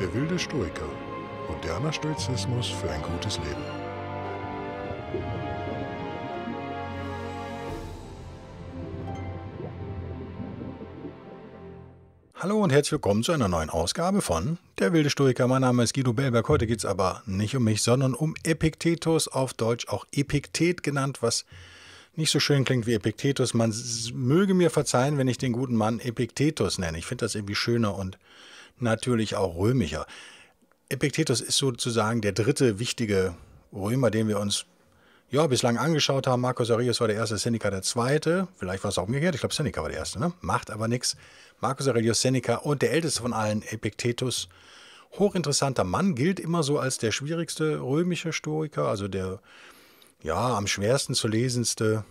Der wilde Stoiker. Moderner Stoizismus für ein gutes Leben. Hallo und herzlich willkommen zu einer neuen Ausgabe von Der wilde Stoiker. Mein Name ist Guido Bellberg. Heute geht es aber nicht um mich, sondern um Epiktetus, auf Deutsch auch Epiktet genannt, was nicht so schön klingt wie Epiktetus. Man möge mir verzeihen, wenn ich den guten Mann Epiktetus nenne. Ich finde das irgendwie schöner und natürlich auch römischer. Epiktetos ist sozusagen der dritte wichtige Römer, den wir uns ja, bislang angeschaut haben. Marcus Aurelius war der erste, Seneca der zweite. Vielleicht war es auch umgekehrt. Ich glaube, Seneca war der erste. Ne? Macht aber nichts. Marcus Aurelius, Seneca und der älteste von allen, Epiktetus. Hochinteressanter Mann, gilt immer so als der schwierigste römische Stoiker, also der ja am schwersten zu lesendste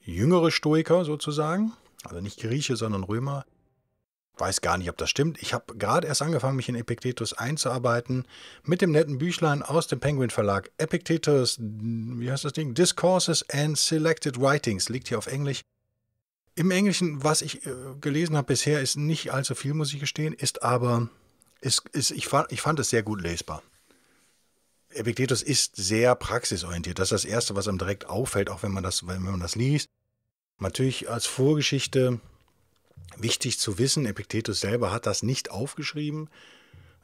jüngere Stoiker sozusagen. Also nicht Grieche, sondern Römer weiß gar nicht, ob das stimmt. Ich habe gerade erst angefangen, mich in Epictetus einzuarbeiten mit dem netten Büchlein aus dem Penguin Verlag. Epictetus, wie heißt das Ding? Discourses and Selected Writings, liegt hier auf Englisch. Im Englischen, was ich äh, gelesen habe bisher, ist nicht allzu viel, muss ich gestehen, ist aber, ist, ist, ich, fand, ich fand es sehr gut lesbar. Epictetus ist sehr praxisorientiert. Das ist das Erste, was einem direkt auffällt, auch wenn man das, wenn man das liest. Natürlich als Vorgeschichte Wichtig zu wissen, Epiktetus selber hat das nicht aufgeschrieben,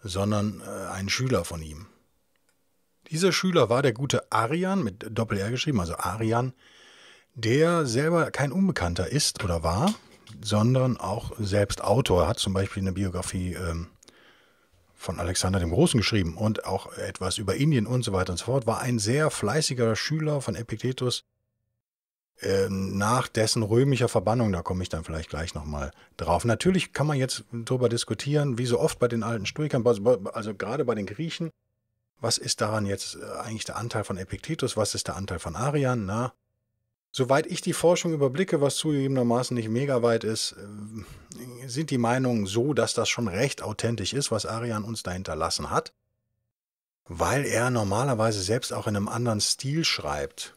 sondern äh, ein Schüler von ihm. Dieser Schüler war der gute Arian, mit Doppel-R geschrieben, also Arian, der selber kein Unbekannter ist oder war, sondern auch selbst Autor. Er hat zum Beispiel eine Biografie ähm, von Alexander dem Großen geschrieben und auch etwas über Indien und so weiter und so fort. War ein sehr fleißiger Schüler von Epiktetus, ähm, nach dessen römischer Verbannung, da komme ich dann vielleicht gleich nochmal drauf. Natürlich kann man jetzt darüber diskutieren, wie so oft bei den alten Stoikern, also gerade bei den Griechen, was ist daran jetzt äh, eigentlich der Anteil von Epiktetus, was ist der Anteil von Arian? Na, soweit ich die Forschung überblicke, was zugegebenermaßen nicht mega weit ist, ähm, sind die Meinungen so, dass das schon recht authentisch ist, was Arian uns da hinterlassen hat, weil er normalerweise selbst auch in einem anderen Stil schreibt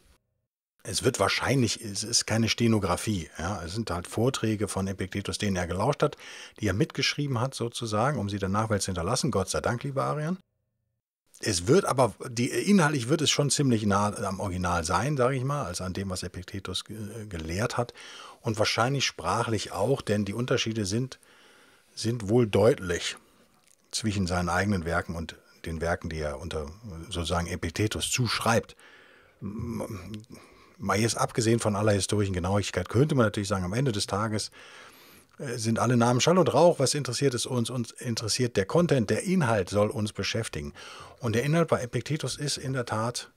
es wird wahrscheinlich, es ist keine Stenografie. Ja. Es sind halt Vorträge von Epiktetus, denen er gelauscht hat, die er mitgeschrieben hat, sozusagen, um sie dann zu hinterlassen. Gott sei Dank, lieber Arian. Es wird aber, die, inhaltlich wird es schon ziemlich nah am Original sein, sage ich mal, als an dem, was Epiktetus ge äh, gelehrt hat. Und wahrscheinlich sprachlich auch, denn die Unterschiede sind, sind wohl deutlich zwischen seinen eigenen Werken und den Werken, die er unter sozusagen Epiktetus zuschreibt mal jetzt abgesehen von aller historischen Genauigkeit, könnte man natürlich sagen, am Ende des Tages äh, sind alle Namen Schall und Rauch. Was interessiert es uns? Uns interessiert der Content, der Inhalt soll uns beschäftigen. Und der Inhalt bei Epictetus ist in der Tat,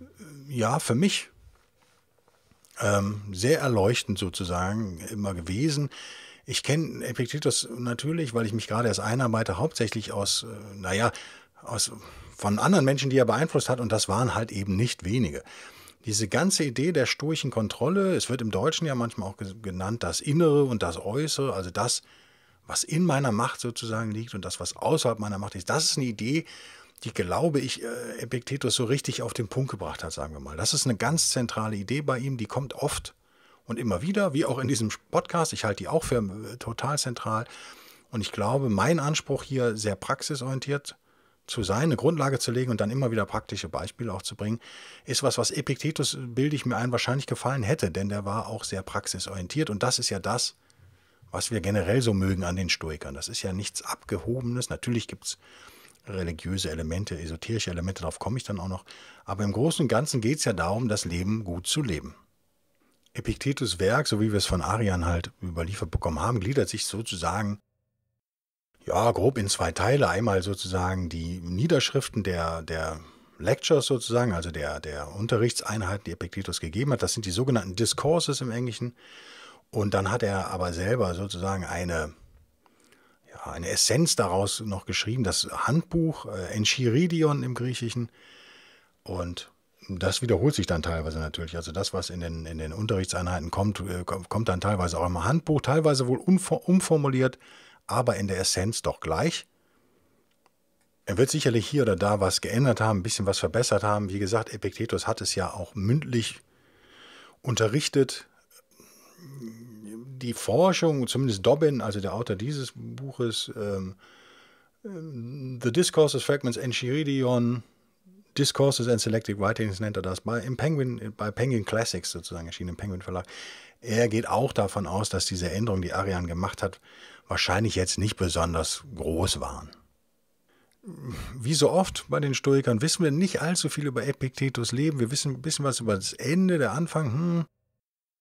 äh, ja, für mich ähm, sehr erleuchtend sozusagen immer gewesen. Ich kenne Epictetus natürlich, weil ich mich gerade erst einarbeite, hauptsächlich aus, äh, naja, aus, von anderen Menschen, die er beeinflusst hat. Und das waren halt eben nicht wenige diese ganze Idee der stoischen Kontrolle, es wird im Deutschen ja manchmal auch genannt, das Innere und das Äußere, also das, was in meiner Macht sozusagen liegt und das, was außerhalb meiner Macht ist, das ist eine Idee, die, glaube ich, äh, Epiktetus so richtig auf den Punkt gebracht hat, sagen wir mal. Das ist eine ganz zentrale Idee bei ihm, die kommt oft und immer wieder, wie auch in diesem Podcast. Ich halte die auch für äh, total zentral. Und ich glaube, mein Anspruch hier sehr praxisorientiert ist, zu sein, eine Grundlage zu legen und dann immer wieder praktische Beispiele auch zu bringen, ist was, was Epiktetus, äh, bilde ich mir ein, wahrscheinlich gefallen hätte, denn der war auch sehr praxisorientiert und das ist ja das, was wir generell so mögen an den Stoikern. Das ist ja nichts Abgehobenes. Natürlich gibt es religiöse Elemente, esoterische Elemente, darauf komme ich dann auch noch. Aber im Großen und Ganzen geht es ja darum, das Leben gut zu leben. Epiktetus Werk, so wie wir es von Arian halt überliefert bekommen haben, gliedert sich sozusagen ja, grob in zwei Teile. Einmal sozusagen die Niederschriften der, der Lectures sozusagen, also der, der Unterrichtseinheiten, die Epiktetus gegeben hat. Das sind die sogenannten Discourses im Englischen. Und dann hat er aber selber sozusagen eine, ja, eine Essenz daraus noch geschrieben, das Handbuch, äh, Enchiridion im Griechischen. Und das wiederholt sich dann teilweise natürlich. Also das, was in den, in den Unterrichtseinheiten kommt, äh, kommt dann teilweise auch im Handbuch, teilweise wohl umformuliert aber in der Essenz doch gleich. Er wird sicherlich hier oder da was geändert haben, ein bisschen was verbessert haben. Wie gesagt, Epiktetus hat es ja auch mündlich unterrichtet. Die Forschung, zumindest Dobbin, also der Autor dieses Buches, ähm, ähm The Discourses, Fragments and Chiridion, Discourses and Selected Writings nennt er das, bei, im Penguin, bei Penguin Classics sozusagen erschienen, im Penguin Verlag. Er geht auch davon aus, dass diese Änderungen, die Arian gemacht hat, wahrscheinlich jetzt nicht besonders groß waren. Wie so oft bei den Stoikern wissen wir nicht allzu viel über Epiktetus Leben. Wir wissen ein bisschen was über das Ende, der Anfang. Hm,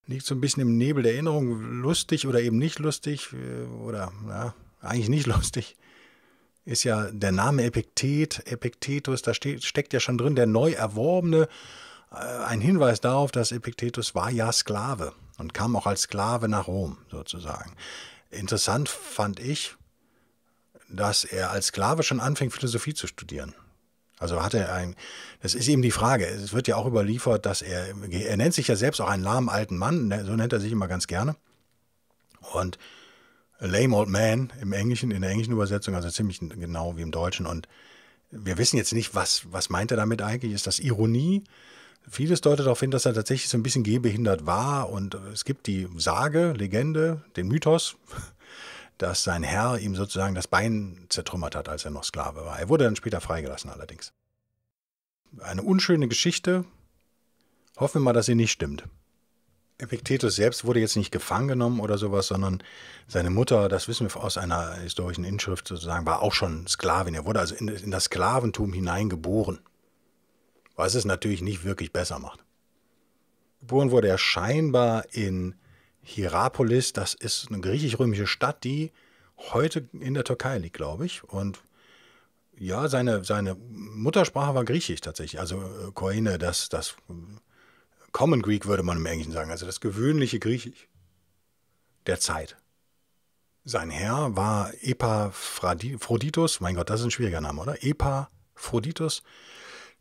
liegt so ein bisschen im Nebel der Erinnerung. Lustig oder eben nicht lustig äh, oder ja, eigentlich nicht lustig ist ja der Name Epiktet, Epiktetus, da steht, steckt ja schon drin der neu erworbene, äh, ein Hinweis darauf, dass Epiktetus war ja Sklave und kam auch als Sklave nach Rom sozusagen. Interessant fand ich, dass er als Sklave schon anfing, Philosophie zu studieren. Also hat er ein, das ist eben die Frage, es wird ja auch überliefert, dass er, er nennt sich ja selbst auch einen lahmen alten Mann, ne, so nennt er sich immer ganz gerne. Und a lame old man im Englischen, in der englischen Übersetzung, also ziemlich genau wie im Deutschen. Und wir wissen jetzt nicht, was, was meint er damit eigentlich? Ist das Ironie? Vieles deutet darauf hin, dass er tatsächlich so ein bisschen gehbehindert war und es gibt die Sage, Legende, den Mythos, dass sein Herr ihm sozusagen das Bein zertrümmert hat, als er noch Sklave war. Er wurde dann später freigelassen allerdings. Eine unschöne Geschichte. Hoffen wir mal, dass sie nicht stimmt. Epictetus selbst wurde jetzt nicht gefangen genommen oder sowas, sondern seine Mutter, das wissen wir aus einer historischen Inschrift sozusagen, war auch schon Sklavin. Er wurde also in das Sklaventum hineingeboren was es natürlich nicht wirklich besser macht. Geboren wurde er scheinbar in Hierapolis, das ist eine griechisch-römische Stadt, die heute in der Türkei liegt, glaube ich. Und ja, seine, seine Muttersprache war Griechisch tatsächlich, also äh, Koine, das, das äh, Common Greek würde man im Englischen sagen, also das gewöhnliche Griechisch der Zeit. Sein Herr war Epaphroditus, mein Gott, das ist ein schwieriger Name, oder? Epaphroditus,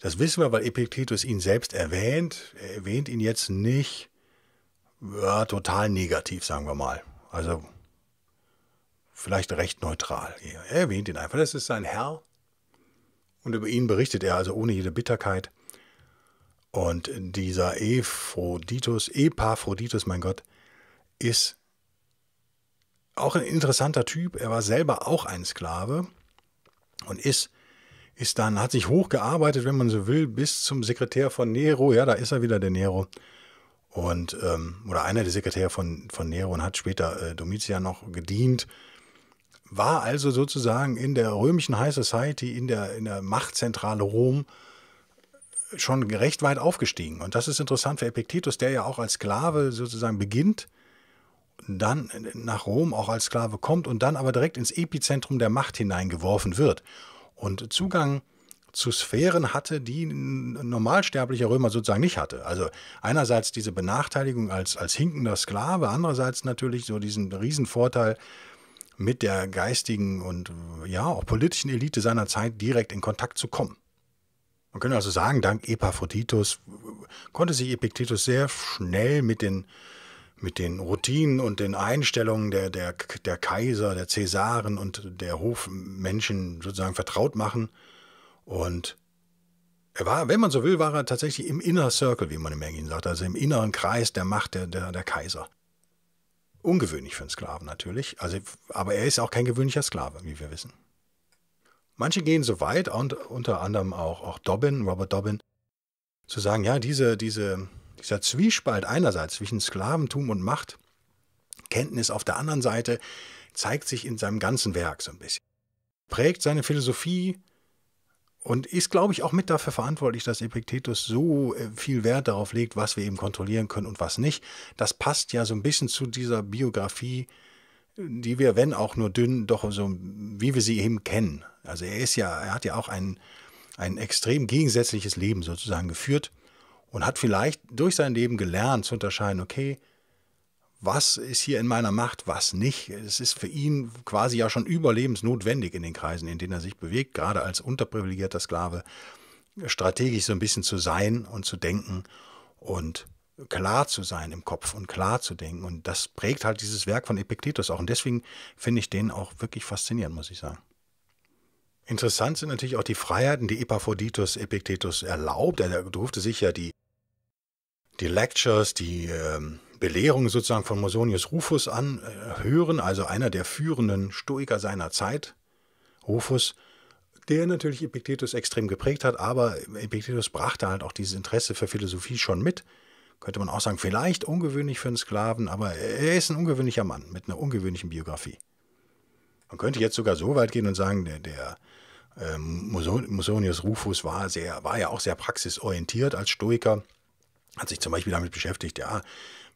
das wissen wir, weil Epiktetus ihn selbst erwähnt. Er erwähnt ihn jetzt nicht ja, total negativ, sagen wir mal. Also vielleicht recht neutral. Er erwähnt ihn einfach. Das ist sein Herr. Und über ihn berichtet er also ohne jede Bitterkeit. Und dieser Ephroditus, Epaphroditus, mein Gott, ist auch ein interessanter Typ. Er war selber auch ein Sklave und ist ist dann, hat sich hochgearbeitet, wenn man so will, bis zum Sekretär von Nero. Ja, da ist er wieder, der Nero. Und, ähm, oder einer der Sekretäre von, von Nero und hat später äh, Domitian noch gedient. War also sozusagen in der römischen High Society, in der, in der Machtzentrale Rom, schon recht weit aufgestiegen. Und das ist interessant für Epiktetus, der ja auch als Sklave sozusagen beginnt, dann nach Rom auch als Sklave kommt und dann aber direkt ins Epizentrum der Macht hineingeworfen wird und Zugang zu Sphären hatte, die ein normalsterblicher Römer sozusagen nicht hatte. Also einerseits diese Benachteiligung als, als hinkender Sklave, andererseits natürlich so diesen Riesenvorteil, mit der geistigen und ja auch politischen Elite seiner Zeit direkt in Kontakt zu kommen. Man könnte also sagen, dank Epaphroditus konnte sich Epiktetus sehr schnell mit den mit den Routinen und den Einstellungen der, der, der Kaiser, der Cäsaren und der Hofmenschen sozusagen vertraut machen. Und er war, wenn man so will, war er tatsächlich im Inner Circle, wie man im Englischen sagt, also im inneren Kreis der Macht der, der, der Kaiser. Ungewöhnlich für einen Sklaven natürlich, also, aber er ist auch kein gewöhnlicher Sklave, wie wir wissen. Manche gehen so weit, und unter anderem auch, auch Dobbin, Robert Dobbin, zu sagen, ja, diese, diese dieser Zwiespalt einerseits zwischen Sklaventum und Macht, Kenntnis auf der anderen Seite, zeigt sich in seinem ganzen Werk so ein bisschen. Prägt seine Philosophie und ist, glaube ich, auch mit dafür verantwortlich, dass Epiktetus so äh, viel Wert darauf legt, was wir eben kontrollieren können und was nicht. Das passt ja so ein bisschen zu dieser Biografie, die wir, wenn auch nur dünn, doch so, wie wir sie eben kennen. Also er ist ja, er hat ja auch ein, ein extrem gegensätzliches Leben sozusagen geführt und hat vielleicht durch sein Leben gelernt zu unterscheiden, okay, was ist hier in meiner Macht, was nicht. Es ist für ihn quasi ja schon überlebensnotwendig in den Kreisen, in denen er sich bewegt, gerade als unterprivilegierter Sklave, strategisch so ein bisschen zu sein und zu denken und klar zu sein im Kopf und klar zu denken. Und das prägt halt dieses Werk von Epiktetus auch. Und deswegen finde ich den auch wirklich faszinierend, muss ich sagen. Interessant sind natürlich auch die Freiheiten, die Epaphroditus Epiktetus erlaubt. Er durfte sich ja die die Lectures, die ähm, Belehrungen sozusagen von Mosonius Rufus anhören, also einer der führenden Stoiker seiner Zeit, Rufus, der natürlich Epictetus extrem geprägt hat, aber Epictetus brachte halt auch dieses Interesse für Philosophie schon mit. Könnte man auch sagen, vielleicht ungewöhnlich für einen Sklaven, aber er ist ein ungewöhnlicher Mann mit einer ungewöhnlichen Biografie. Man könnte jetzt sogar so weit gehen und sagen, der, der ähm, Musonius Rufus war, sehr, war ja auch sehr praxisorientiert als Stoiker hat sich zum Beispiel damit beschäftigt, ja,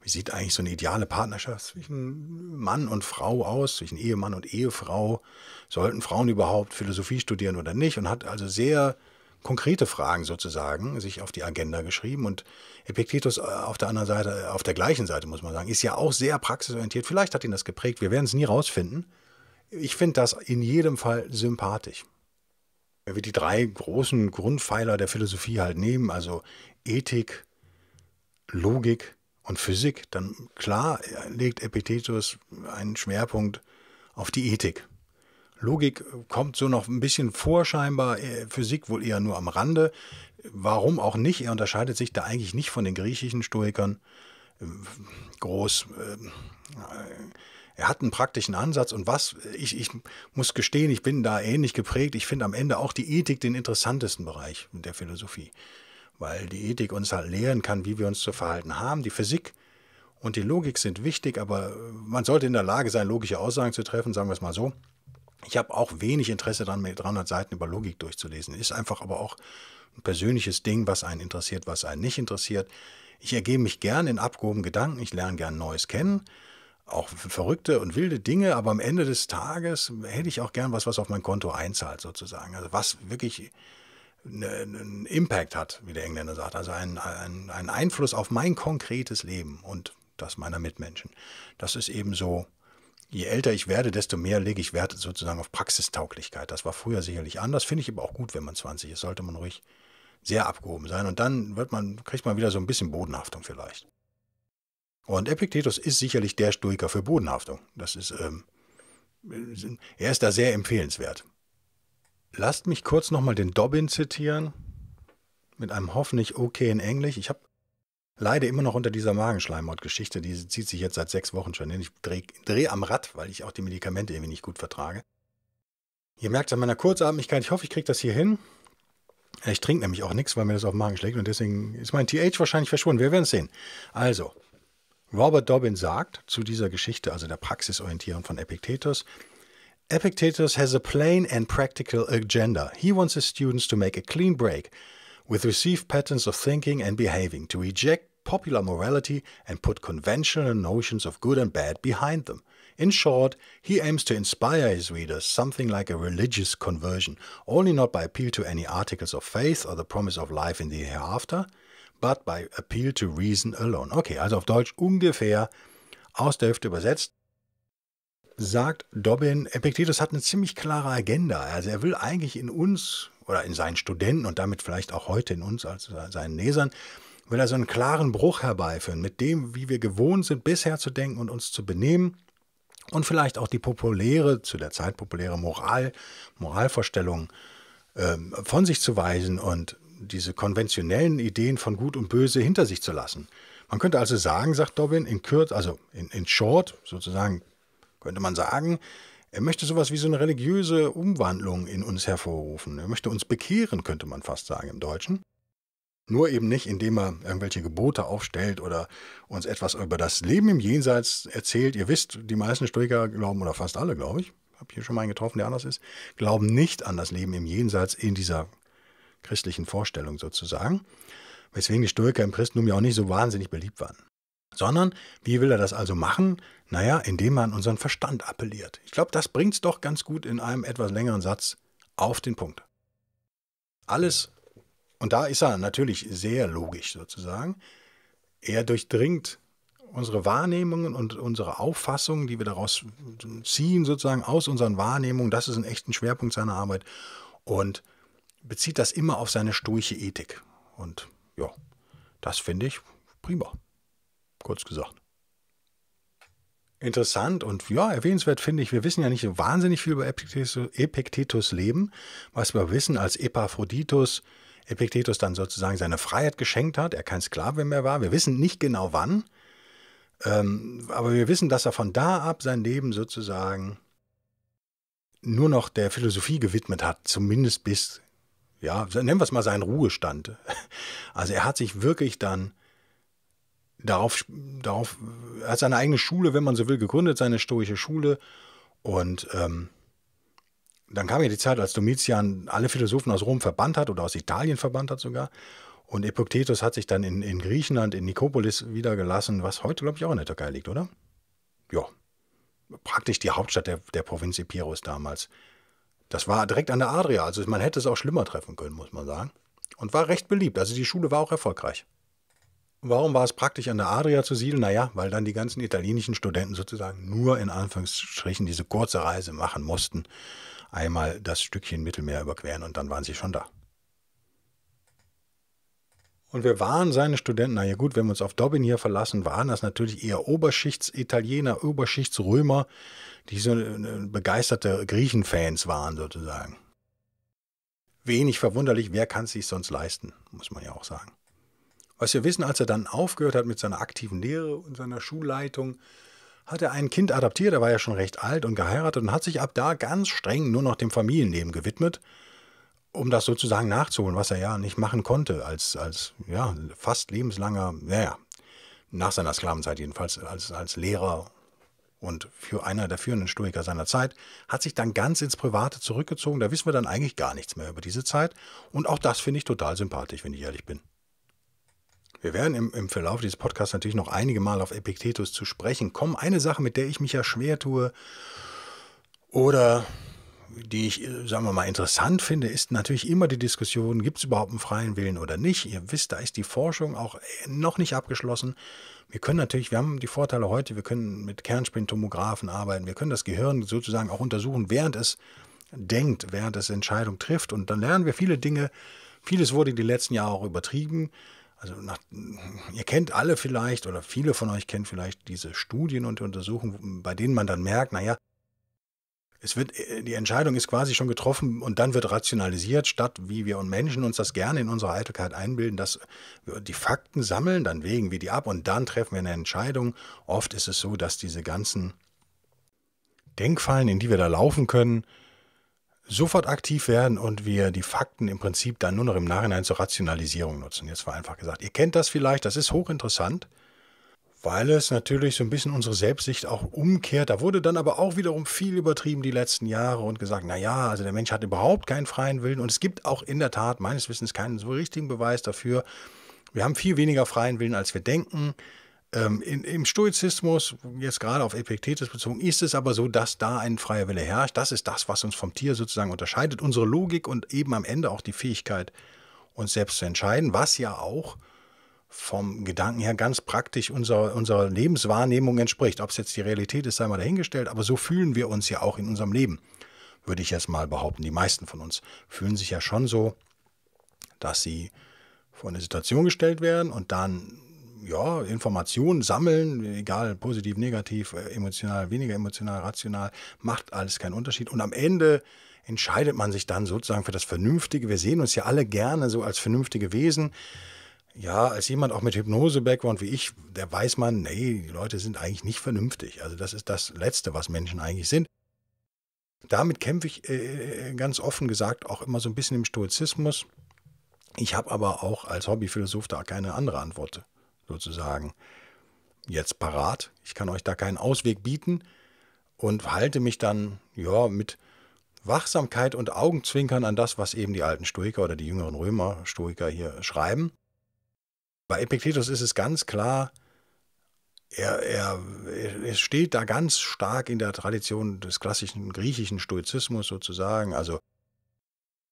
wie sieht eigentlich so eine ideale Partnerschaft zwischen Mann und Frau aus, zwischen Ehemann und Ehefrau? Sollten Frauen überhaupt Philosophie studieren oder nicht? Und hat also sehr konkrete Fragen sozusagen sich auf die Agenda geschrieben. Und Epiktetus äh, auf der anderen Seite, äh, auf der gleichen Seite muss man sagen, ist ja auch sehr praxisorientiert. Vielleicht hat ihn das geprägt. Wir werden es nie rausfinden. Ich finde das in jedem Fall sympathisch. Wenn wir die drei großen Grundpfeiler der Philosophie halt nehmen, also Ethik, Logik und Physik, dann klar legt Epictetus einen Schwerpunkt auf die Ethik. Logik kommt so noch ein bisschen vor, scheinbar äh, Physik wohl eher nur am Rande. Warum auch nicht? Er unterscheidet sich da eigentlich nicht von den griechischen Stoikern groß. Äh, er hat einen praktischen Ansatz und was, ich, ich muss gestehen, ich bin da ähnlich geprägt. Ich finde am Ende auch die Ethik den interessantesten Bereich der Philosophie weil die Ethik uns halt lehren kann, wie wir uns zu verhalten haben. Die Physik und die Logik sind wichtig, aber man sollte in der Lage sein, logische Aussagen zu treffen, sagen wir es mal so. Ich habe auch wenig Interesse daran, mir 300 Seiten über Logik durchzulesen. Ist einfach aber auch ein persönliches Ding, was einen interessiert, was einen nicht interessiert. Ich ergebe mich gern in abgehobenen Gedanken, ich lerne gern Neues kennen, auch verrückte und wilde Dinge, aber am Ende des Tages hätte ich auch gern was, was auf mein Konto einzahlt sozusagen. Also was wirklich Ne, einen Impact hat, wie der Engländer sagt, also einen, einen, einen Einfluss auf mein konkretes Leben und das meiner Mitmenschen. Das ist eben so, je älter ich werde, desto mehr lege ich Wert sozusagen auf Praxistauglichkeit. Das war früher sicherlich anders, finde ich aber auch gut, wenn man 20 ist, sollte man ruhig sehr abgehoben sein und dann wird man, kriegt man wieder so ein bisschen Bodenhaftung vielleicht. Und Epiktetus ist sicherlich der Stoiker für Bodenhaftung. Das ist, ähm, er ist da sehr empfehlenswert. Lasst mich kurz nochmal den Dobbin zitieren, mit einem hoffentlich okayen Englisch. Ich habe leide immer noch unter dieser Magenschleimhautgeschichte. die zieht sich jetzt seit sechs Wochen schon hin. Ich drehe dreh am Rad, weil ich auch die Medikamente irgendwie nicht gut vertrage. Ihr merkt es an meiner Kurzatmigkeit, ich hoffe, ich kriege das hier hin. Ich trinke nämlich auch nichts, weil mir das auf den Magen schlägt und deswegen ist mein TH wahrscheinlich verschwunden. Wir werden es sehen. Also, Robert Dobbin sagt zu dieser Geschichte, also der Praxisorientierung von Epictetus, Epictetus has a plain and practical agenda. He wants his students to make a clean break with received patterns of thinking and behaving, to reject popular morality and put conventional notions of good and bad behind them. In short, he aims to inspire his readers something like a religious conversion, only not by appeal to any articles of faith or the promise of life in the hereafter, but by appeal to reason alone. Okay, also auf Deutsch ungefähr aus der Hüfte übersetzt. sagt Dobbin, Epictetus hat eine ziemlich klare Agenda. Also er will eigentlich in uns oder in seinen Studenten und damit vielleicht auch heute in uns als seinen Lesern, will er so einen klaren Bruch herbeiführen mit dem, wie wir gewohnt sind, bisher zu denken und uns zu benehmen und vielleicht auch die populäre, zu der Zeit populäre Moral, Moralvorstellung ähm, von sich zu weisen und diese konventionellen Ideen von Gut und Böse hinter sich zu lassen. Man könnte also sagen, sagt Dobbin, in Kürz, also in, in Short, sozusagen könnte man sagen. Er möchte sowas wie so eine religiöse Umwandlung in uns hervorrufen. Er möchte uns bekehren, könnte man fast sagen im Deutschen. Nur eben nicht, indem er irgendwelche Gebote aufstellt oder uns etwas über das Leben im Jenseits erzählt. Ihr wisst, die meisten Stoiker glauben, oder fast alle, glaube ich, habe hier schon mal einen getroffen, der anders ist, glauben nicht an das Leben im Jenseits in dieser christlichen Vorstellung sozusagen, weswegen die Stoiker im Christentum ja auch nicht so wahnsinnig beliebt waren. Sondern, wie will er das also machen? Naja, indem man an unseren Verstand appelliert. Ich glaube, das bringt es doch ganz gut in einem etwas längeren Satz auf den Punkt. Alles, und da ist er natürlich sehr logisch sozusagen, er durchdringt unsere Wahrnehmungen und unsere Auffassungen, die wir daraus ziehen, sozusagen aus unseren Wahrnehmungen, das ist ein echter Schwerpunkt seiner Arbeit und bezieht das immer auf seine stoische Ethik. Und ja, das finde ich prima, kurz gesagt interessant und ja, erwähnenswert finde ich. Wir wissen ja nicht so wahnsinnig viel über Epiktetus, Leben. Was wir wissen, als Epaphroditus Epiktetus dann sozusagen seine Freiheit geschenkt hat, er kein Sklave mehr war. Wir wissen nicht genau wann, ähm, aber wir wissen, dass er von da ab sein Leben sozusagen nur noch der Philosophie gewidmet hat, zumindest bis, ja, nennen wir es mal seinen Ruhestand. Also er hat sich wirklich dann darauf, darauf, er hat seine eigene Schule, wenn man so will, gegründet, seine stoische Schule. Und ähm, dann kam ja die Zeit, als Domitian alle Philosophen aus Rom verbannt hat oder aus Italien verbannt hat sogar. Und Epiktetus hat sich dann in, in Griechenland, in Nikopolis wiedergelassen, was heute, glaube ich, auch in der Türkei liegt, oder? Ja. Praktisch die Hauptstadt der, der Provinz Epirus damals. Das war direkt an der Adria, also man hätte es auch schlimmer treffen können, muss man sagen. Und war recht beliebt, also die Schule war auch erfolgreich. Warum war es praktisch, an der Adria zu siedeln? Naja, weil dann die ganzen italienischen Studenten sozusagen nur in Anführungsstrichen diese kurze Reise machen mussten. Einmal das Stückchen Mittelmeer überqueren und dann waren sie schon da. Und wir waren seine Studenten, naja gut, wenn wir uns auf Dobbin hier verlassen, waren das natürlich eher Oberschichtsitaliener, Oberschichtsrömer, die so äh, begeisterte Griechenfans waren sozusagen. Wenig verwunderlich, wer kann es sich sonst leisten, muss man ja auch sagen. Was wir wissen, als er dann aufgehört hat mit seiner aktiven Lehre und seiner Schulleitung, hat er ein Kind adaptiert, er war ja schon recht alt und geheiratet und hat sich ab da ganz streng nur noch dem Familienleben gewidmet, um das sozusagen nachzuholen, was er ja nicht machen konnte, als, als ja, fast lebenslanger, naja, nach seiner Sklavenzeit jedenfalls, als, als Lehrer und für einer der führenden Stoiker seiner Zeit, hat sich dann ganz ins Private zurückgezogen. Da wissen wir dann eigentlich gar nichts mehr über diese Zeit. Und auch das finde ich total sympathisch, wenn ich ehrlich bin. Wir werden im, im Verlauf dieses Podcasts natürlich noch einige Mal auf Epictetus zu sprechen kommen. Eine Sache, mit der ich mich ja schwer tue oder die ich, äh, sagen wir mal, interessant finde, ist natürlich immer die Diskussion, gibt es überhaupt einen freien Willen oder nicht. Ihr wisst, da ist die Forschung auch äh, noch nicht abgeschlossen. Wir können natürlich, wir haben die Vorteile heute, wir können mit Kernspintomographen arbeiten, wir können das Gehirn sozusagen auch untersuchen, während es denkt, während es Entscheidungen trifft. Und dann lernen wir viele Dinge. Vieles wurde die letzten Jahre auch übertrieben. Also nach, ihr kennt alle vielleicht oder viele von euch kennen vielleicht diese Studien und Untersuchungen, bei denen man dann merkt, naja, es wird, äh, die Entscheidung ist quasi schon getroffen und dann wird rationalisiert, statt wie wir und Menschen uns das gerne in unserer Eitelkeit einbilden, dass wir die Fakten sammeln, dann wägen wir die ab und dann treffen wir eine Entscheidung. Oft ist es so, dass diese ganzen Denkfallen, in die wir da laufen können, sofort aktiv werden und wir die Fakten im Prinzip dann nur noch im Nachhinein zur Rationalisierung nutzen. Jetzt war einfach gesagt, ihr kennt das vielleicht, das ist hochinteressant, weil es natürlich so ein bisschen unsere Selbstsicht auch umkehrt. Da wurde dann aber auch wiederum viel übertrieben die letzten Jahre und gesagt, naja, also der Mensch hat überhaupt keinen freien Willen und es gibt auch in der Tat meines Wissens keinen so richtigen Beweis dafür. Wir haben viel weniger freien Willen, als wir denken. Ähm, in, Im Stoizismus, jetzt gerade auf Epiktetus bezogen, ist es aber so, dass da ein freier Wille herrscht. Das ist das, was uns vom Tier sozusagen unterscheidet. Unsere Logik und eben am Ende auch die Fähigkeit, uns selbst zu entscheiden, was ja auch vom Gedanken her ganz praktisch unserer, unserer Lebenswahrnehmung entspricht. Ob es jetzt die Realität ist, sei mal dahingestellt, aber so fühlen wir uns ja auch in unserem Leben, würde ich jetzt mal behaupten. Die meisten von uns fühlen sich ja schon so, dass sie vor eine Situation gestellt werden und dann ja, Informationen sammeln, egal positiv, negativ, äh, emotional, weniger emotional, rational, macht alles keinen Unterschied. Und am Ende entscheidet man sich dann sozusagen für das Vernünftige. Wir sehen uns ja alle gerne so als vernünftige Wesen. Ja, als jemand auch mit Hypnose-Background wie ich, der weiß man, nee, die Leute sind eigentlich nicht vernünftig. Also das ist das Letzte, was Menschen eigentlich sind. Damit kämpfe ich äh, äh ganz offen gesagt auch immer so ein bisschen im Stoizismus. Ich habe aber auch als Hobbyphilosoph da keine andere Antwort sozusagen jetzt parat. Ich kann euch da keinen Ausweg bieten und halte mich dann ja mit Wachsamkeit und Augenzwinkern an das, was eben die alten Stoiker oder die jüngeren Römer Stoiker hier schreiben. Bei Epiktetus ist es ganz klar, er, er, er, steht da ganz stark in der Tradition des klassischen griechischen Stoizismus sozusagen, also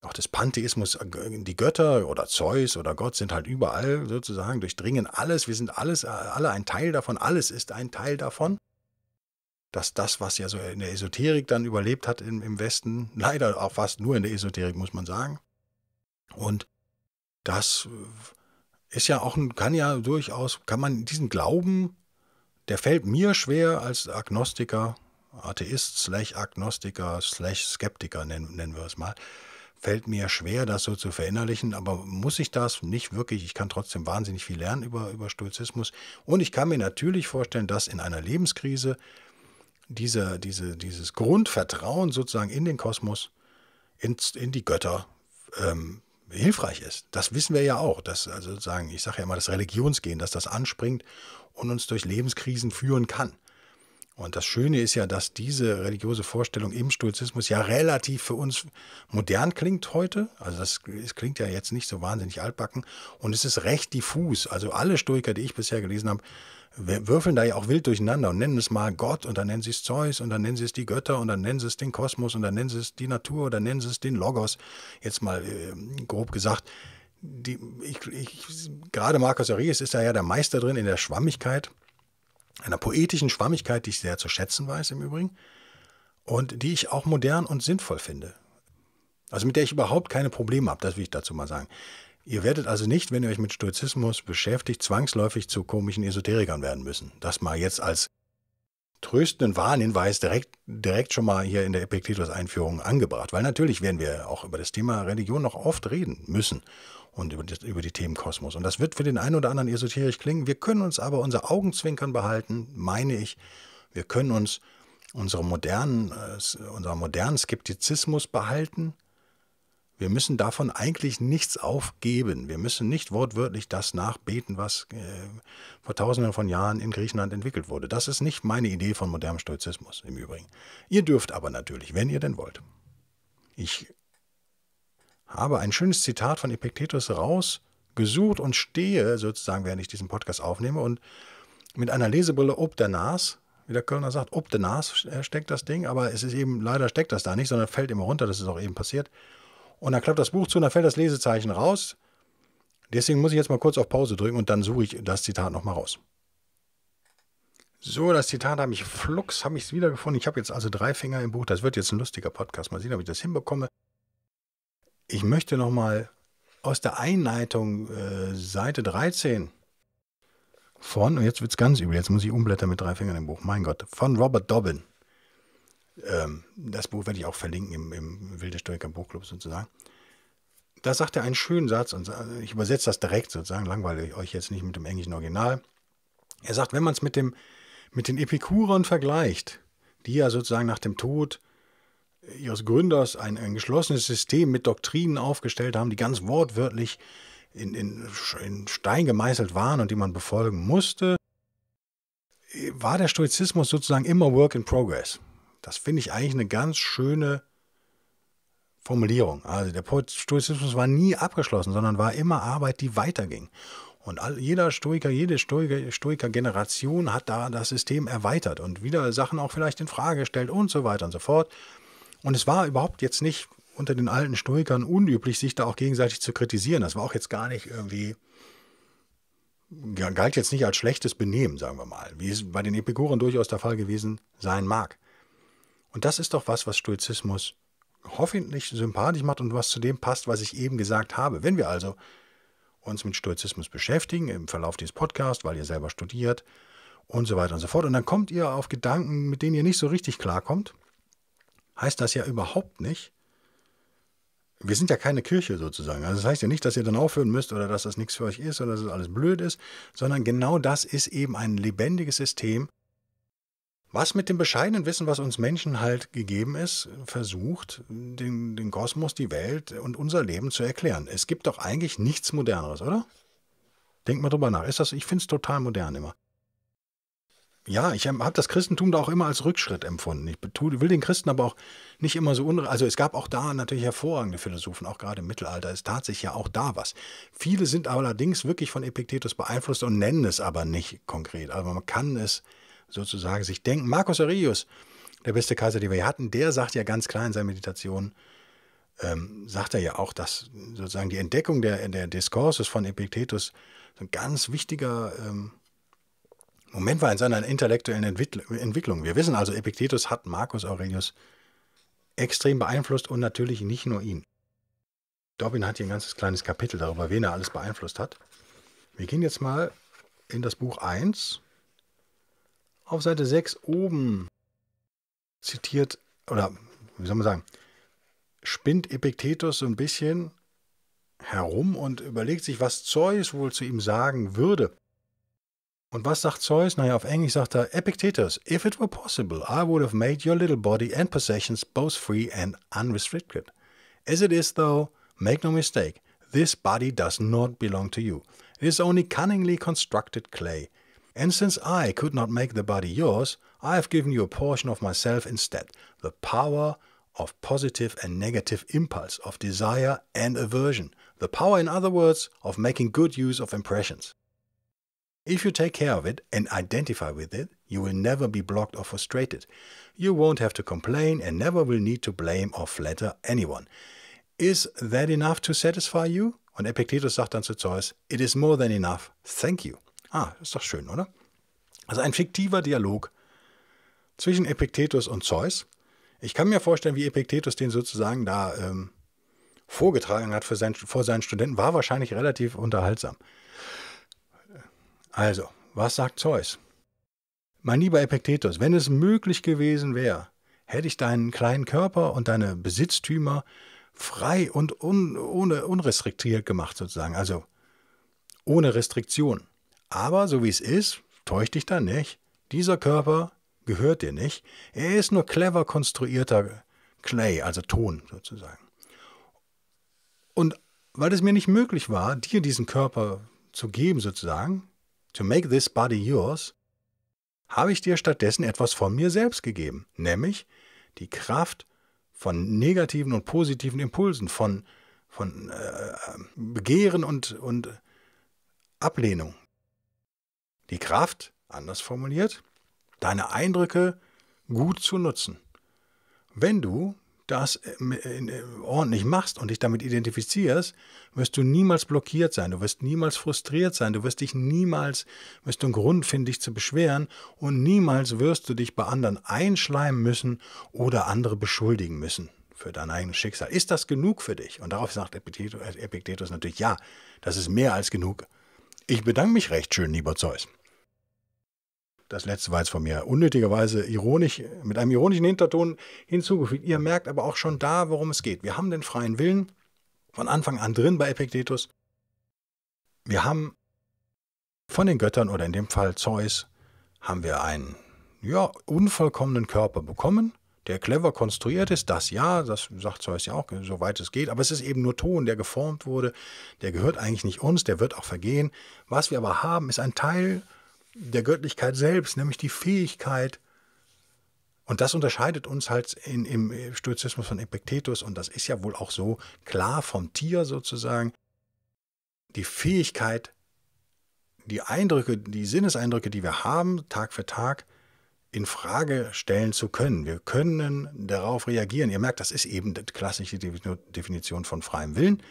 auch des Pantheismus, äh, die Götter oder Zeus oder Gott sind halt überall sozusagen, durchdringen alles, wir sind alles, äh, alle ein Teil davon, alles ist ein Teil davon. Dass das, was ja so in der Esoterik dann überlebt hat im, im Westen, leider auch fast nur in der Esoterik, muss man sagen. Und das äh, ist ja auch, kann ja durchaus, kann man diesen Glauben, der fällt mir schwer als Agnostiker, Atheist, slash Agnostiker, slash Skeptiker nennen, nennen wir es mal, fällt mir schwer, das so zu verinnerlichen, aber muss ich das? Nicht wirklich. Ich kann trotzdem wahnsinnig viel lernen über, über Stoizismus. Und ich kann mir natürlich vorstellen, dass in einer Lebenskrise dieser, diese, dieses Grundvertrauen sozusagen in den Kosmos, in, in die Götter, ähm, hilfreich ist. Das wissen wir ja auch, dass also sozusagen, ich sage ja immer, das Religionsgehen, dass das anspringt und uns durch Lebenskrisen führen kann. Und das Schöne ist ja, dass diese religiöse Vorstellung im Stoizismus ja relativ für uns modern klingt heute. Also das, das, klingt ja jetzt nicht so wahnsinnig altbacken. Und es ist recht diffus. Also alle Stoiker, die ich bisher gelesen habe, würfeln da ja auch wild durcheinander und nennen es mal Gott und dann nennen sie es Zeus und dann nennen sie es die Götter und dann nennen sie es den Kosmos und dann nennen sie es die Natur oder nennen sie es den Logos. Jetzt mal äh, grob gesagt. Die, ich, ich, gerade Markus Aurelius ist da ja der Meister drin in der Schwammigkeit einer poetischen Schwammigkeit, die ich sehr zu schätzen weiß im Übrigen und die ich auch modern und sinnvoll finde. Also mit der ich überhaupt keine Probleme habe, das will ich dazu mal sagen. Ihr werdet also nicht, wenn ihr euch mit Stoizismus beschäftigt, zwangsläufig zu komischen Esoterikern werden müssen. Das mal jetzt als tröstenden Warnhinweis direkt, direkt schon mal hier in der Epiktetus-Einführung angebracht, weil natürlich werden wir auch über das Thema Religion noch oft reden müssen und über, das, über die Themen Kosmos. Und das wird für den einen oder anderen esoterisch klingen. Wir können uns aber unser Augenzwinkern behalten, meine ich. Wir können uns unserem modernen, äh, modernen Skeptizismus behalten, wir müssen davon eigentlich nichts aufgeben. Wir müssen nicht wortwörtlich das nachbeten, was äh, vor tausenden von Jahren in Griechenland entwickelt wurde. Das ist nicht meine Idee von modernem Stoizismus im Übrigen. Ihr dürft aber natürlich, wenn ihr denn wollt. Ich habe ein schönes Zitat von Epiktetus rausgesucht und stehe sozusagen, während ich diesen Podcast aufnehme und mit einer Lesebrille ob der Nas, wie der Kölner sagt, ob der Nas äh, steckt das Ding, aber es ist eben, leider steckt das da nicht, sondern fällt immer runter, das ist auch eben passiert. Und dann klappt das Buch zu und dann fällt das Lesezeichen raus. Deswegen muss ich jetzt mal kurz auf Pause drücken und dann suche ich das Zitat nochmal raus. So, das Zitat habe ich flux, habe ich es wiedergefunden. Ich habe jetzt also drei Finger im Buch. Das wird jetzt ein lustiger Podcast. Mal sehen, ob ich das hinbekomme. Ich möchte nochmal aus der Einleitung äh, Seite 13 von, und jetzt wird es ganz übel, jetzt muss ich umblättern mit drei Fingern im Buch, mein Gott, von Robert Dobbin. Ähm, das Buch werde ich auch verlinken im, im Wilde Stoiker Buchclub sozusagen. Da sagt er einen schönen Satz und ich übersetze das direkt sozusagen, langweile ich euch jetzt nicht mit dem englischen Original. Er sagt, wenn man es mit, mit den Epikurern vergleicht, die ja sozusagen nach dem Tod ihres Gründers ein, ein geschlossenes System mit Doktrinen aufgestellt haben, die ganz wortwörtlich in, in, in Stein gemeißelt waren und die man befolgen musste, war der Stoizismus sozusagen immer Work in Progress. Das finde ich eigentlich eine ganz schöne Formulierung. Also der Stoizismus war nie abgeschlossen, sondern war immer Arbeit, die weiterging. Und all, jeder Stoiker, jede Stoiker, Stoiker-Generation hat da das System erweitert und wieder Sachen auch vielleicht in Frage gestellt und so weiter und so fort. Und es war überhaupt jetzt nicht unter den alten Stoikern unüblich, sich da auch gegenseitig zu kritisieren. Das war auch jetzt gar nicht irgendwie, galt jetzt nicht als schlechtes Benehmen, sagen wir mal, wie es bei den Epikuren durchaus der Fall gewesen sein mag. Und das ist doch was, was Stoizismus hoffentlich sympathisch macht und was zu dem passt, was ich eben gesagt habe. Wenn wir also uns mit Stoizismus beschäftigen im Verlauf dieses Podcasts, weil ihr selber studiert und so weiter und so fort, und dann kommt ihr auf Gedanken, mit denen ihr nicht so richtig klarkommt, heißt das ja überhaupt nicht, wir sind ja keine Kirche sozusagen. Also das heißt ja nicht, dass ihr dann aufhören müsst oder dass das nichts für euch ist oder dass es das alles blöd ist, sondern genau das ist eben ein lebendiges System, was mit dem bescheidenen Wissen, was uns Menschen halt gegeben ist, versucht, den, den Kosmos, die Welt und unser Leben zu erklären. Es gibt doch eigentlich nichts Moderneres, oder? Denk mal drüber nach. Ist das, ich finde es total modern immer. Ja, ich habe das Christentum da auch immer als Rückschritt empfunden. Ich will den Christen aber auch nicht immer so unrecht. Also es gab auch da natürlich hervorragende Philosophen, auch gerade im Mittelalter. Es tat sich ja auch da was. Viele sind allerdings wirklich von Epiktetus beeinflusst und nennen es aber nicht konkret. Also man kann es sozusagen sich denken. Marcus Aurelius, der beste Kaiser, den wir hier hatten, der sagt ja ganz klar in seiner Meditation, ähm, sagt er ja auch, dass sozusagen die Entdeckung der, der Diskurses von Epictetus ein ganz wichtiger ähm, Moment war in seiner intellektuellen Entwicklung. Wir wissen also, Epictetus hat Marcus Aurelius extrem beeinflusst und natürlich nicht nur ihn. Dobbin hat hier ein ganzes kleines Kapitel darüber, wen er alles beeinflusst hat. Wir gehen jetzt mal in das Buch 1 auf Seite 6 oben zitiert, oder wie soll man sagen, spinnt Epiktetus so ein bisschen herum und überlegt sich, was Zeus wohl zu ihm sagen würde. Und was sagt Zeus? Naja, auf Englisch sagt er, Epictetus, if it were possible, I would have made your little body and possessions both free and unrestricted. As it is, though, make no mistake, this body does not belong to you. It is only cunningly constructed clay. And since I could not make the body yours, I have given you a portion of myself instead, the power of positive and negative impulse, of desire and aversion, the power, in other words, of making good use of impressions. If you take care of it and identify with it, you will never be blocked or frustrated. You won't have to complain and never will need to blame or flatter anyone. Is that enough to satisfy you? Und Epictetus sagt dann zu Zeus, It is more than enough, thank you. Ah, ist doch schön, oder? Also ein fiktiver Dialog zwischen Epiktetus und Zeus. Ich kann mir vorstellen, wie Epiktetus den sozusagen da ähm, vorgetragen hat für sein, vor seinen Studenten, war wahrscheinlich relativ unterhaltsam. Also, was sagt Zeus? Mein lieber Epiktetus, wenn es möglich gewesen wäre, hätte ich deinen kleinen Körper und deine Besitztümer frei und un, ohne unrestriktiert gemacht sozusagen, also ohne Restriktion. Aber so wie es ist, täuscht dich da nicht. Dieser Körper gehört dir nicht. Er ist nur clever konstruierter Clay, also Ton sozusagen. Und weil es mir nicht möglich war, dir diesen Körper zu geben sozusagen, to make this body yours, habe ich dir stattdessen etwas von mir selbst gegeben, nämlich die Kraft von negativen und positiven Impulsen, von, von äh, Begehren und, und Ablehnung, die Kraft, anders formuliert, deine Eindrücke gut zu nutzen. Wenn du das ähm, äh, ordentlich machst und dich damit identifizierst, wirst du niemals blockiert sein, du wirst niemals frustriert sein, du wirst dich niemals, wirst du einen Grund finden, dich zu beschweren und niemals wirst du dich bei anderen einschleimen müssen oder andere beschuldigen müssen für dein eigenes Schicksal. Ist das genug für dich? Und darauf sagt äh, Epiktetus natürlich, ja, das ist mehr als genug. Ich bedanke mich recht schön, lieber Zeus. Das letzte war jetzt von mir unnötigerweise ironisch, mit einem ironischen Hinterton hinzugefügt. Ihr merkt aber auch schon da, worum es geht. Wir haben den freien Willen von Anfang an drin bei Epictetus. Wir haben von den Göttern oder in dem Fall Zeus haben wir einen ja, unvollkommenen Körper bekommen der clever konstruiert ist, das ja, das sagt Zeus ja auch, soweit es geht, aber es ist eben nur Ton, der geformt wurde, der gehört eigentlich nicht uns, der wird auch vergehen. Was wir aber haben, ist ein Teil der Göttlichkeit selbst, nämlich die Fähigkeit, und das unterscheidet uns halt in, im Stoizismus von Epictetus, und das ist ja wohl auch so klar vom Tier sozusagen, die Fähigkeit, die Eindrücke, die Sinneseindrücke, die wir haben, Tag für Tag, in Frage stellen zu können. Wir können darauf reagieren. Ihr merkt, das ist eben die klassische Definition von freiem Willen.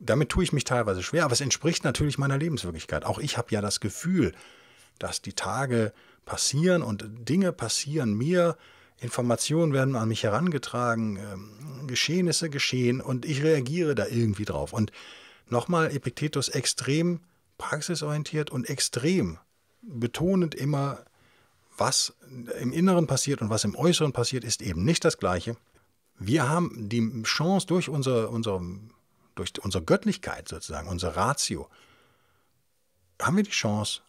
Damit tue ich mich teilweise schwer, aber es entspricht natürlich meiner Lebenswirklichkeit. Auch ich habe ja das Gefühl, dass die Tage passieren und Dinge passieren mir, Informationen werden an mich herangetragen, ähm, Geschehnisse geschehen und ich reagiere da irgendwie drauf. Und nochmal, Epictetus extrem praxisorientiert und extrem betonend immer was im Inneren passiert und was im Äußeren passiert, ist eben nicht das Gleiche. Wir haben die Chance durch unsere, unsere, durch unsere Göttlichkeit sozusagen, unsere Ratio, haben wir die Chance,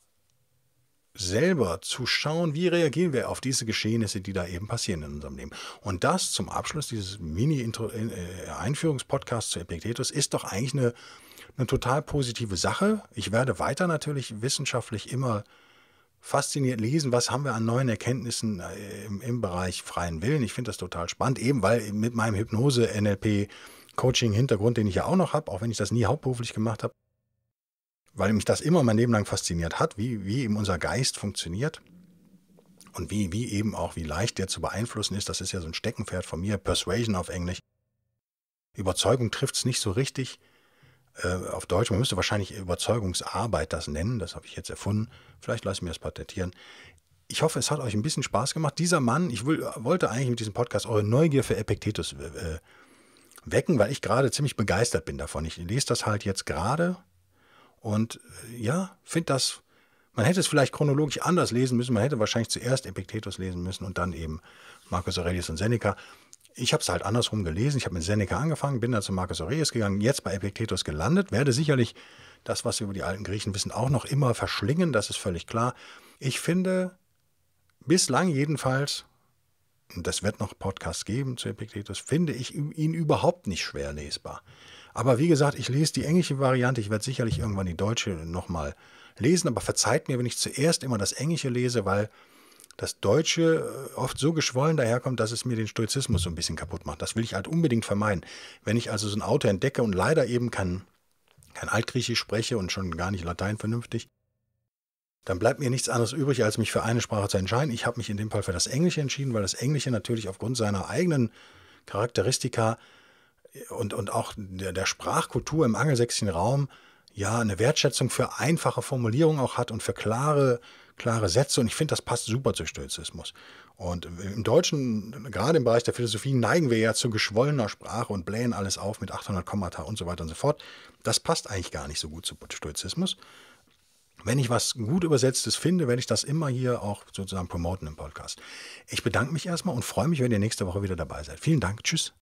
selber zu schauen, wie reagieren wir auf diese Geschehnisse, die da eben passieren in unserem Leben. Und das zum Abschluss dieses Mini-Einführungspodcasts äh, zu Epictetus ist doch eigentlich eine, eine total positive Sache. Ich werde weiter natürlich wissenschaftlich immer fasziniert lesen, was haben wir an neuen Erkenntnissen äh, im, im Bereich freien Willen. Ich finde das total spannend, eben weil mit meinem Hypnose-NLP-Coaching-Hintergrund, den ich ja auch noch habe, auch wenn ich das nie hauptberuflich gemacht habe, weil mich das immer mein Leben lang fasziniert hat, wie, wie eben unser Geist funktioniert und wie, wie eben auch, wie leicht der zu beeinflussen ist. Das ist ja so ein Steckenpferd von mir, Persuasion auf Englisch. Überzeugung trifft es nicht so richtig äh, auf Deutsch, man müsste wahrscheinlich Überzeugungsarbeit das nennen, das habe ich jetzt erfunden, vielleicht lasse ich mir das patentieren. Ich hoffe, es hat euch ein bisschen Spaß gemacht. Dieser Mann, ich will, wollte eigentlich mit diesem Podcast eure Neugier für Epictetus äh, äh wecken, weil ich gerade ziemlich begeistert bin davon. Ich lese das halt jetzt gerade und äh, ja, finde das, man hätte es vielleicht chronologisch anders lesen müssen. Man hätte wahrscheinlich zuerst Epictetus lesen müssen und dann eben Marcus Aurelius und Seneca ich habe es halt andersrum gelesen. Ich habe mit Seneca angefangen, bin dann zu Marcus Aurelius gegangen, jetzt bei Epictetus gelandet, werde sicherlich das, was wir über die alten Griechen wissen, auch noch immer verschlingen, das ist völlig klar. Ich finde, bislang jedenfalls, und das wird noch Podcasts geben zu Epictetus, finde ich ihn überhaupt nicht schwer lesbar. Aber wie gesagt, ich lese die englische Variante, ich werde sicherlich irgendwann die deutsche nochmal lesen, aber verzeiht mir, wenn ich zuerst immer das englische lese, weil das Deutsche äh, oft so geschwollen daherkommt, dass es mir den Stoizismus so ein bisschen kaputt macht. Das will ich halt unbedingt vermeiden. Wenn ich also so ein Auto entdecke und leider eben kein, kein Altgriechisch spreche und schon gar nicht Latein vernünftig, dann bleibt mir nichts anderes übrig, als mich für eine Sprache zu entscheiden. Ich habe mich in dem Fall für das Englische entschieden, weil das Englische natürlich aufgrund seiner eigenen Charakteristika äh, und, und auch der, der Sprachkultur im angelsächsischen Raum ja eine Wertschätzung für einfache Formulierungen auch hat und für klare klare Sätze und ich finde, das passt super zu Stoizismus. Und im Deutschen, gerade im Bereich der Philosophie, neigen wir ja zu geschwollener Sprache und blähen alles auf mit 800 Kommata und so weiter und so fort. Das passt eigentlich gar nicht so gut zu Stoizismus. Wenn ich was gut Übersetztes finde, werde ich das immer hier auch sozusagen promoten im Podcast. Ich bedanke mich erstmal und freue mich, wenn ihr nächste Woche wieder dabei seid. Vielen Dank. Tschüss.